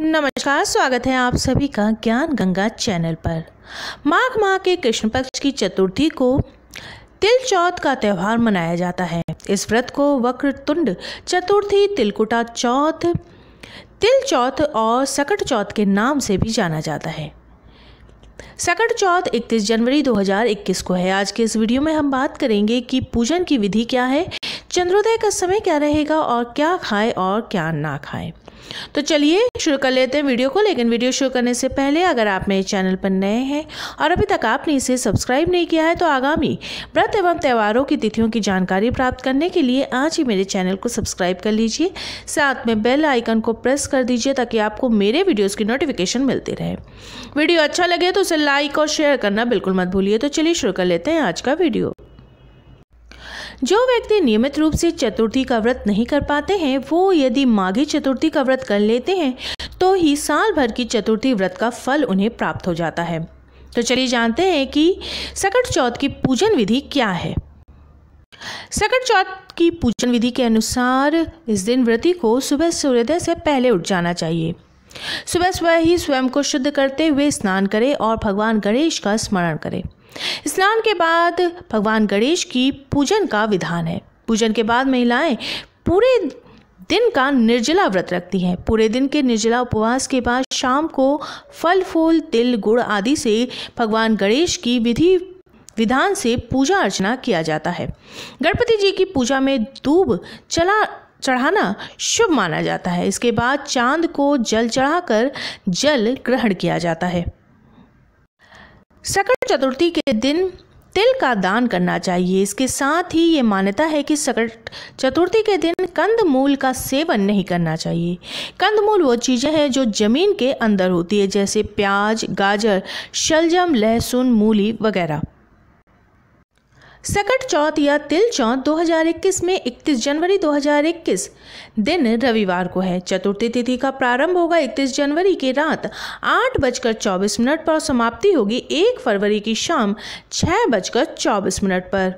नमस्कार स्वागत है आप सभी का ज्ञान गंगा चैनल पर माघ माह के कृष्ण पक्ष की चतुर्थी को तिल चौथ का त्यौहार मनाया जाता है इस व्रत को वक्र तुंड चतुर्थी तिलकुटा चौथ तिल चौथ और सकट चौथ के नाम से भी जाना जाता है सकट चौथ 31 जनवरी 2021 को है आज के इस वीडियो में हम बात करेंगे कि पूजन की विधि क्या है चंद्रोदय का समय क्या रहेगा और क्या खाएं और क्या ना खाएं तो चलिए शुरू कर लेते हैं वीडियो को लेकिन वीडियो शुरू करने से पहले अगर आप मेरे चैनल पर नए हैं और अभी तक आपने इसे सब्सक्राइब नहीं किया है तो आगामी व्रत एवं त्यौहारों की तिथियों की जानकारी प्राप्त करने के लिए आज ही मेरे चैनल को सब्सक्राइब कर लीजिए साथ में बेल आइकन को प्रेस कर दीजिए ताकि आपको मेरे वीडियोज़ की नोटिफिकेशन मिलती रहे वीडियो अच्छा लगे तो उसे लाइक और शेयर करना बिल्कुल मत भूलिए तो चलिए शुरू कर लेते हैं आज का वीडियो जो व्यक्ति नियमित रूप से चतुर्थी का व्रत नहीं कर पाते हैं वो यदि माघी चतुर्थी का व्रत कर लेते हैं तो ही साल भर की चतुर्थी व्रत का फल उन्हें प्राप्त हो जाता है तो चलिए जानते हैं कि सकट चौथ की पूजन विधि क्या है सकट चौथ की पूजन विधि के अनुसार इस दिन व्रती को सुबह सूर्योदय से पहले उठ जाना चाहिए सुबह सुबह ही स्वयं को शुद्ध करते हुए स्नान करें और भगवान गणेश का स्मरण करें स्नान के बाद भगवान गणेश की पूजन का विधान है पूजन के बाद महिलाएं पूरे दिन का निर्जला व्रत रखती हैं पूरे दिन के निर्जला उपवास के बाद शाम को फल फूल तिल गुड़ आदि से भगवान गणेश की विधि विधान से पूजा अर्चना किया जाता है गणपति जी की पूजा में दूब चला चढ़ाना शुभ माना जाता है इसके बाद चांद को जल चढ़ाकर जल ग्रहण किया जाता है सकट चतुर्थी के दिन तिल का दान करना चाहिए इसके साथ ही ये मान्यता है कि सकट चतुर्थी के दिन कंदमूल का सेवन नहीं करना चाहिए कंदमूल वो चीज़ें हैं जो ज़मीन के अंदर होती है जैसे प्याज गाजर शलजम लहसुन मूली वगैरह सकट चौथ या तिल चौथ 2021 में 31 जनवरी 2021 दिन रविवार को है चतुर्थी तिथि का प्रारंभ होगा 31 जनवरी की रात आठ बजकर चौबीस मिनट पर और समाप्ति होगी एक फरवरी की शाम छः बजकर चौबीस मिनट पर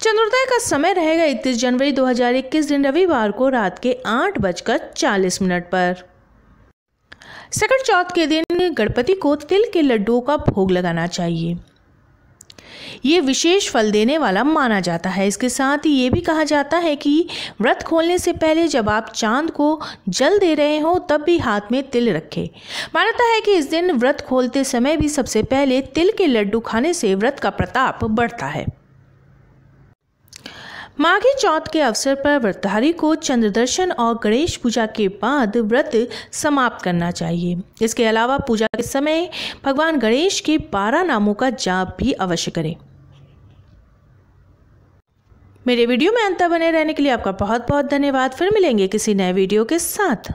चंद्रोदय का समय रहेगा 31 जनवरी 2021 दिन रविवार को रात के आठ बजकर चालीस मिनट पर सकट चौथ के दिन गणपति को तिल के लड्डू का भोग लगाना चाहिए ये विशेष फल देने वाला माना जाता है इसके साथ ही ये भी कहा जाता है कि व्रत खोलने से पहले जब आप चांद को जल दे रहे हो तब भी हाथ में तिल रखें मान्यता है कि इस दिन व्रत खोलते समय भी सबसे पहले तिल के लड्डू खाने से व्रत का प्रताप बढ़ता है माघी चौथ के अवसर पर व्रतधारी को चंद्र दर्शन और गणेश पूजा के बाद व्रत समाप्त करना चाहिए इसके अलावा पूजा के समय भगवान गणेश के बारह नामों का जाप भी अवश्य करें मेरे वीडियो में अंतर बने रहने के लिए आपका बहुत बहुत धन्यवाद फिर मिलेंगे किसी नए वीडियो के साथ